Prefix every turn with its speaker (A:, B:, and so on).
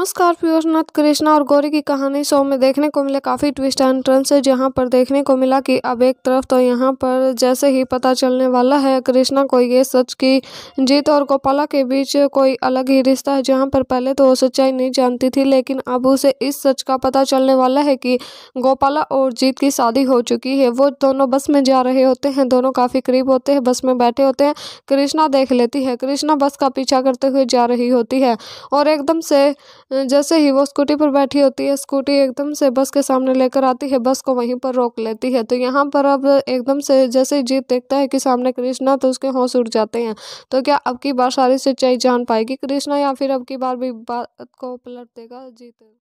A: नमस्कार पीयूष नाथ कृष्णा और गौरी की कहानी शो में देखने को मिले काफ़ी ट्विस्ट एंड टर्न्स जहाँ पर देखने को मिला कि अब एक तरफ तो यहाँ पर जैसे ही पता चलने वाला है कृष्णा को ये सच कि जीत और गोपाला के बीच कोई अलग ही रिश्ता है जहाँ पर पहले तो वो सच्चाई नहीं जानती थी लेकिन अब उसे इस सच का पता चलने वाला है कि गोपाला और जीत की शादी हो चुकी है वो दोनों बस में जा रहे होते हैं दोनों काफ़ी करीब होते हैं बस में बैठे होते हैं कृष्णा देख लेती है कृष्णा बस का पीछा करते हुए जा रही होती है और एकदम से जैसे ही वो स्कूटी पर बैठी होती है स्कूटी एकदम से बस के सामने लेकर आती है बस को वहीं पर रोक लेती है तो यहाँ पर अब एकदम से जैसे जीत देखता है कि सामने कृष्णा तो उसके होश उठ जाते हैं तो क्या अब की बार सारी सच्चाई जान पाएगी कृष्णा या फिर अब की बार भी बात को पलट देगा जीत